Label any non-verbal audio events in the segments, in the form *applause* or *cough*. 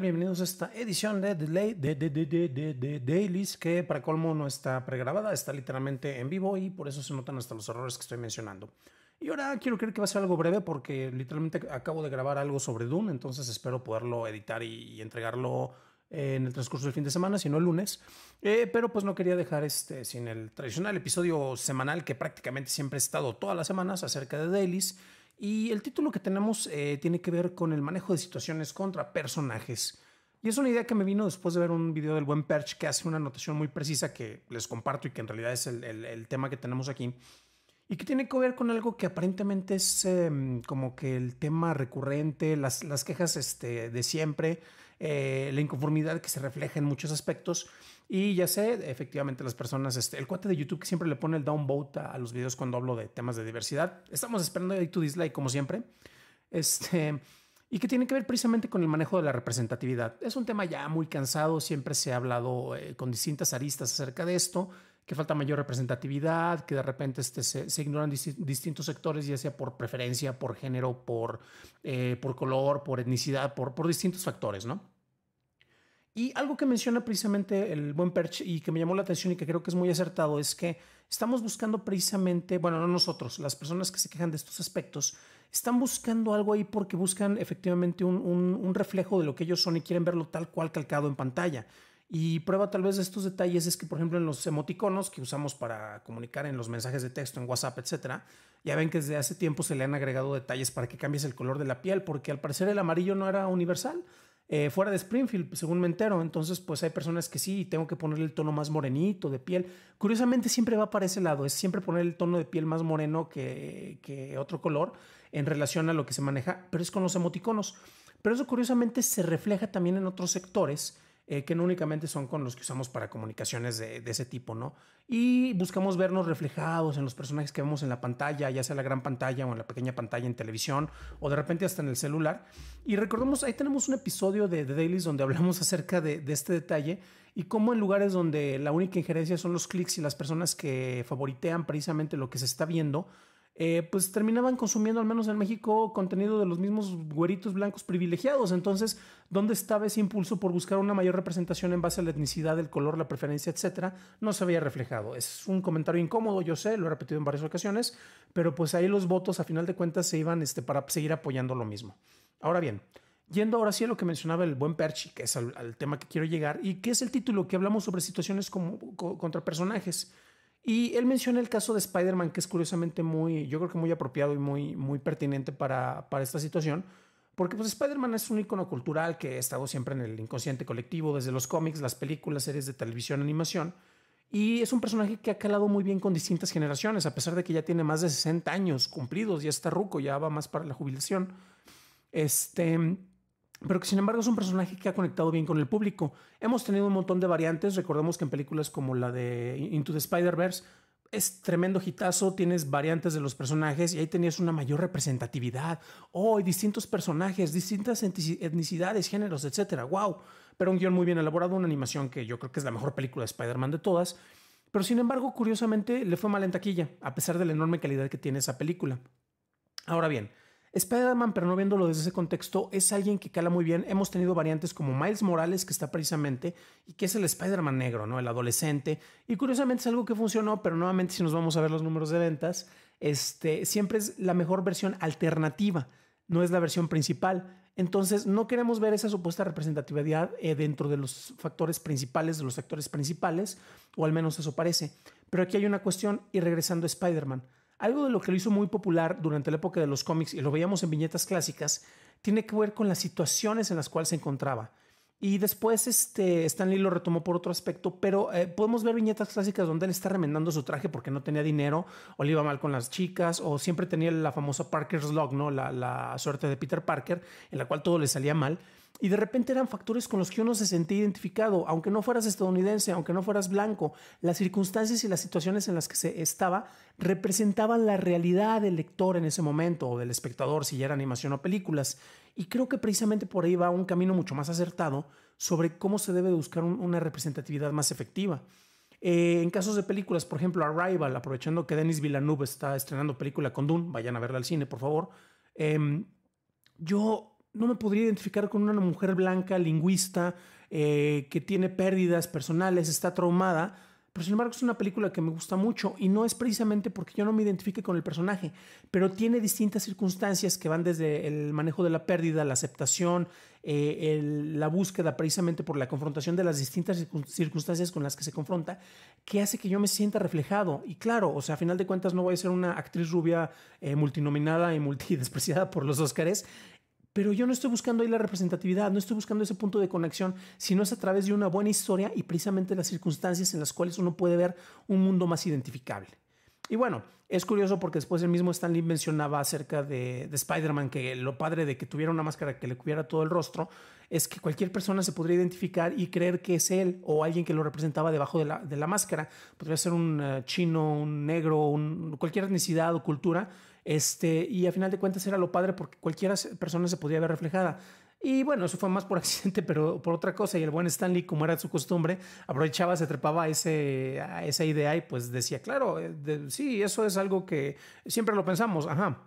Bienvenidos a esta edición de, Delay, de, de, de, Dailies, que para colmo no está pregrabada, está literalmente en vivo y por eso se notan hasta los errores que estoy mencionando. Y ahora quiero creer que va a ser algo breve porque literalmente acabo de grabar algo sobre Doom, entonces espero poderlo editar y, entregarlo eh, en el transcurso del fin de semana, si no el lunes. Eh, pero pues no quería dejar este sin el tradicional episodio semanal que prácticamente siempre he estado todas las semanas acerca de dailies. Y el título que tenemos eh, tiene que ver con el manejo de situaciones contra personajes. Y es una idea que me vino después de ver un video del buen Perch que hace una anotación muy precisa que les comparto y que en realidad es el, tema que tenemos aquí. Y que tiene que ver con algo que aparentemente es em, como que el tema recurrente, las, las quejas este, de siempre eh, la inconformidad que se refleja en muchos aspectos. Y ya sé, efectivamente, las personas, este, el cuate de YouTube que siempre le pone el downvote a, los videos cuando hablo de temas de diversidad. Estamos esperando ahí tu dislike, como siempre. Este, y que tiene que ver precisamente con el manejo de la representatividad. Es un tema ya muy cansado, siempre se ha hablado eh, con distintas aristas acerca de esto, que falta mayor representatividad, que de repente este, se, ignoran distintos sectores, ya sea por preferencia, por género, por, eh, por color, por etnicidad, por, por distintos factores, ¿no? Y algo que menciona precisamente el buen Perch y que me llamó la atención y que creo que es muy acertado es que estamos buscando precisamente, bueno, no nosotros, las personas que se quejan de estos aspectos, están buscando algo ahí porque buscan efectivamente un, reflejo de lo que ellos son y quieren verlo tal cual calcado en pantalla. Y prueba tal vez de estos detalles es que, por ejemplo, en los emoticonos que usamos para comunicar en los mensajes de texto, en WhatsApp, etcétera, ya ven que desde hace tiempo se le han agregado detalles para que cambies el color de la piel, porque al parecer el amarillo no era universal. Eh, fuera de Springfield, según me entero. Entonces, pues hay personas que sí, tengo que ponerle el tono más morenito de piel. Curiosamente, siempre va para ese lado, es siempre poner el tono de piel más moreno que, que otro color en relación a lo que se maneja, pero es con los emoticonos. Pero eso curiosamente se refleja también en otros sectores eh, que no únicamente son con los que usamos para comunicaciones de, ese tipo, ¿no? Y buscamos vernos reflejados en los personajes que vemos en la pantalla, ya sea la gran pantalla o en la pequeña pantalla en televisión o de repente hasta en el celular. Y recordemos, ahí tenemos un episodio de The Dailies donde *laughs* hablamos acerca de, de este detalle y cómo en lugares donde la única injerencia son los clics y las personas que favoritean precisamente lo que se está viendo, eh, pues terminaban consumiendo, al menos en México, contenido de los mismos güeritos blancos privilegiados. Entonces, ¿dónde estaba ese impulso por buscar una mayor representación en base a la etnicidad, el color, la preferencia, etcétera? No se había reflejado. Es un comentario incómodo, yo sé, lo he repetido en varias ocasiones, pero pues ahí los votos, a final de cuentas, se iban este, para seguir apoyando lo mismo. Ahora bien, Yendo ahora sí a lo que mencionaba el buen Perchi, que es al, tema que quiero llegar, y que es el título que hablamos sobre situaciones como, contra personajes. Y él menciona el caso de Spider-Man, que es curiosamente muy, yo creo que muy apropiado y muy, muy pertinente para, para esta situación, porque pues Spider-Man es un icono cultural que ha estado siempre en el inconsciente colectivo, desde los cómics, las películas, series de televisión, animación, y es un personaje que ha calado muy bien con distintas generaciones, a pesar de que ya tiene más de 60 años cumplidos, ya está ruco, ya va más para la jubilación. Este, pero que sin embargo es un personaje que ha conectado bien con el público. Hemos tenido un montón de variantes, recordemos que en películas como la de Into the Spider-Verse es tremendo hitazo, tienes variantes de los personajes y ahí tenías una mayor representatividad. Oh, hay distintos personajes, distintas etnicidades, géneros, etcétera. Wow, pero un guión muy bien elaborado, una animación que yo creo que es la mejor película de Spider-Man de todas. Pero sin embargo, curiosamente, le fue mal en taquilla, a pesar de la enorme calidad que tiene esa película. Ahora bien, Spider-Man, pero no viéndolo desde ese contexto, es alguien que cala muy bien. Hemos tenido variantes como Miles Morales, que está precisamente, y que es el Spider-Man negro, ¿no? El adolescente. Y curiosamente es algo que funcionó, pero nuevamente si nos vamos a ver los números de ventas, este, siempre es la mejor versión alternativa, no es la versión principal. Entonces, no queremos ver esa supuesta representatividad eh, dentro de los factores principales, de los actores principales, o al menos eso parece. Pero aquí hay una cuestión, y regresando a Spider-Man, algo de lo que lo hizo muy popular durante la época de los cómics y lo veíamos en viñetas clásicas, tiene que ver con las situaciones en las cuales se encontraba. Y después este, Stan Lee lo retomó por otro aspecto, pero eh, podemos ver viñetas clásicas donde él está remendando su traje porque no tenía dinero, o le iba mal con las chicas, o siempre tenía la famosa Parker's Log, ¿no? La, la suerte de Peter Parker, en la cual todo le salía mal. Y de repente eran factores con los que uno se sentía identificado, aunque no fueras estadounidense, aunque no fueras blanco, las circunstancias y las situaciones en las que se estaba representaban la realidad del lector en ese momento o del espectador, si ya era animación o películas. Y creo que precisamente por ahí va un camino mucho más acertado sobre cómo se debe buscar una representatividad más efectiva. Eh, en casos de películas, por ejemplo, Arrival, aprovechando que Denis Villeneuve está estrenando película con Dune, vayan a verla al cine, por favor. Em, yo no me podría identificar con una mujer blanca, lingüista, eh, que tiene pérdidas personales, está traumada. Pero sin embargo es una película que me gusta mucho y no es precisamente porque yo no me identifique con el personaje, pero tiene distintas circunstancias que van desde el manejo de la pérdida, la aceptación, eh, la búsqueda precisamente por la confrontación de las distintas circunstancias con las que se confronta, que hace que yo me sienta reflejado. Y claro, o sea, a final de cuentas no voy a ser una actriz rubia eh, multinominada y multidespreciada *laughs* por los Óscares, pero yo no estoy buscando ahí la representatividad, no estoy buscando ese punto de conexión, sino es a través de una buena historia y precisamente las circunstancias en las cuales uno puede ver un mundo más identificable. Y bueno, es curioso porque después el mismo Stanley mencionaba acerca de, de Spider-Man que lo padre de que tuviera una máscara que le cubriera todo el rostro es que cualquier persona se podría identificar y creer que es él o alguien que lo representaba debajo de la, máscara. Podría ser un eh, chino, un negro, cualquier etnicidad o cultura este, y a final de cuentas era lo padre porque cualquiera persona se podía ver reflejada. Y bueno, eso fue más por *laughs* accidente, pero por otra cosa. Y el buen Stanley, como era su costumbre, aprovechaba, se trepaba a, esa idea y pues decía, claro, eh, sí, eso es algo que siempre lo pensamos, ajá.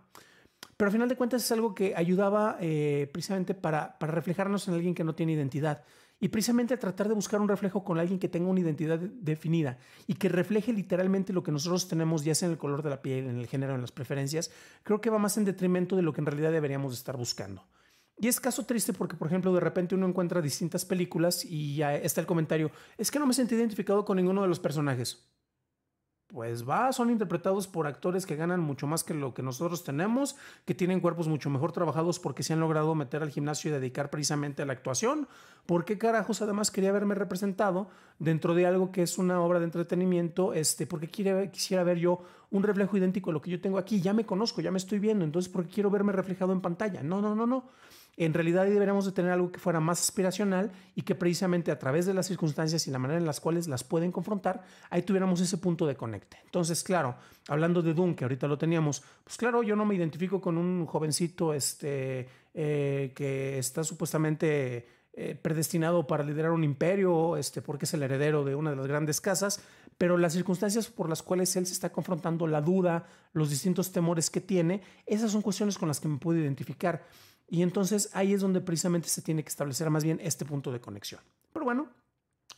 Pero a final de cuentas es algo que ayudaba eh, precisamente para, para reflejarnos en alguien que no tiene identidad y precisamente tratar de buscar un reflejo con alguien que tenga una identidad definida y que refleje literalmente lo que nosotros tenemos, ya sea en el color de la piel, en el género, en las preferencias, creo que va más en detrimento de lo que en realidad deberíamos estar buscando. Y es caso triste porque, por ejemplo, de repente uno encuentra distintas películas y ya está el comentario, es que no me siento identificado con ninguno de los personajes pues va, son interpretados por actores que ganan mucho más que lo que nosotros tenemos, que tienen cuerpos mucho mejor trabajados porque se han logrado meter al gimnasio y dedicar precisamente a la actuación. ¿Por qué carajos además quería verme representado dentro de algo que es una obra de entretenimiento? Este, ¿Por qué quisiera ver yo un reflejo idéntico a lo que yo tengo aquí? Ya me conozco, ya me estoy viendo, entonces ¿por qué quiero verme reflejado en pantalla? No, no, no, no en realidad deberíamos de tener algo que fuera más aspiracional y que precisamente a través de las circunstancias y la manera en las cuales las pueden confrontar, ahí tuviéramos ese punto de conecte. Entonces, claro, hablando de Doom, que ahorita lo teníamos, pues claro, yo no me identifico con un jovencito este, eh, que está supuestamente eh, predestinado para liderar un imperio, este, porque es el heredero de una de las grandes casas, pero las circunstancias por las cuales él se está confrontando, la duda, los distintos temores que tiene, esas son cuestiones con las que me puedo identificar. Y entonces ahí es donde precisamente se tiene que establecer más bien este punto de conexión. Pero bueno,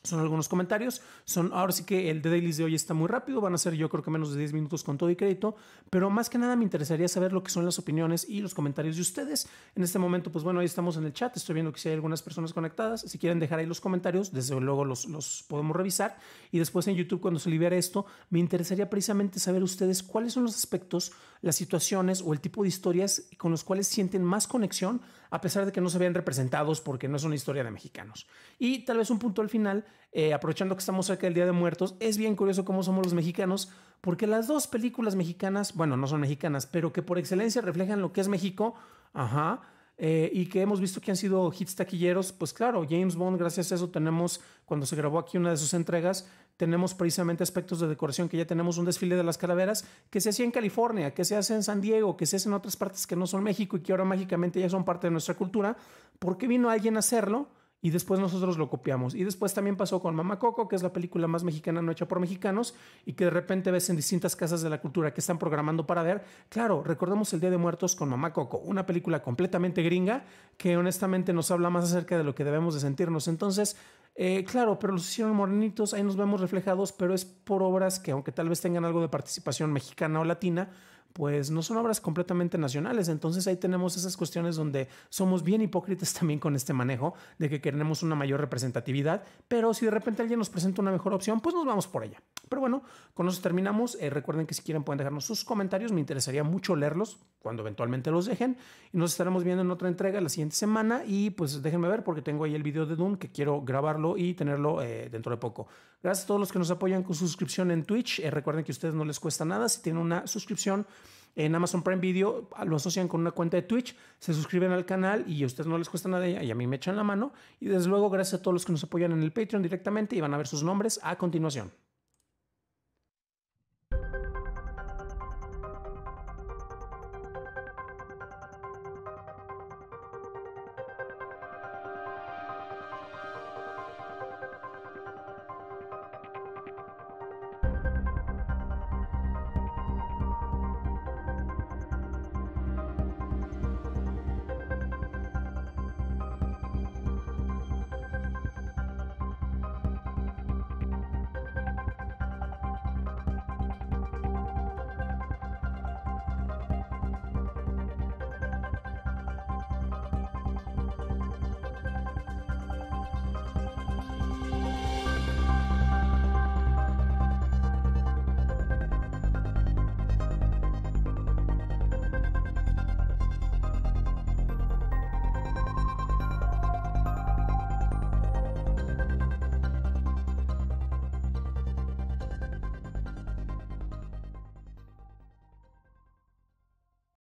son algunos comentarios. Son ahora sí que el de Dailys de hoy está muy rápido, van a ser yo creo que menos de 10 minutos con todo y crédito, pero más que nada me interesaría saber lo que son las opiniones y los comentarios de ustedes. En este momento, pues bueno, ahí estamos en el chat, estoy viendo que si hay algunas personas conectadas, si quieren dejar ahí los comentarios, desde luego los, los podemos revisar y después en YouTube cuando se libere esto, me interesaría precisamente saber ustedes cuáles son los aspectos, las situaciones o el tipo de historias con los cuales sienten más conexión a pesar de que no se vean representados porque no es una historia de mexicanos. Y tal vez un punto al final, eh, aprovechando que estamos cerca del Día de Muertos, es bien curioso cómo somos los mexicanos, porque las dos películas mexicanas, bueno, no son mexicanas, pero que por excelencia reflejan lo que es México, ajá, eh, y que hemos visto que han sido hits taquilleros, pues claro, James Bond, gracias a eso tenemos, cuando se grabó aquí una de sus entregas, tenemos precisamente aspectos de decoración, que ya tenemos un desfile de las calaveras que se hacía en California, que se hace en San Diego, que se hace en otras partes que no son México y que ahora mágicamente ya son parte de nuestra cultura. ¿Por qué vino alguien a hacerlo? y después nosotros lo copiamos. Y después también pasó con Mamá Coco, que es la película más mexicana no hecha por mexicanos y que de repente ves en distintas casas de la cultura que están programando para ver. Claro, recordemos el Día de Muertos con Mamá Coco, una película completamente gringa que honestamente nos habla más acerca de lo que debemos de sentirnos. Entonces, eh, claro, pero los hicieron morenitos, ahí nos vemos reflejados, pero es por obras que aunque tal vez tengan algo de participación mexicana o latina, pues no son obras completamente nacionales. Entonces ahí tenemos esas cuestiones donde somos bien hipócritas *laughs* también con este manejo de que queremos una mayor representatividad, pero si de repente alguien nos presenta una mejor opción, pues nos vamos por ella. Pero bueno, con eso terminamos. Eh, recuerden que si quieren pueden dejarnos sus comentarios, me interesaría mucho leerlos cuando eventualmente los dejen. Y nos estaremos viendo en otra entrega la siguiente semana y pues déjenme ver porque tengo ahí el video de Doom que quiero grabarlo y tenerlo eh, dentro de poco. Gracias a todos los que nos apoyan con suscripción en Twitch. Eh, recuerden que a ustedes no les cuesta nada. Si tienen una suscripción, en Amazon Prime Video ah, lo asocian con una cuenta de Twitch, se suscriben al canal y a ustedes no les cuesta nada y a mí me echan la mano. Y desde luego, gracias a todos los que nos apoyan en el Patreon directamente y van a ver sus nombres a continuación.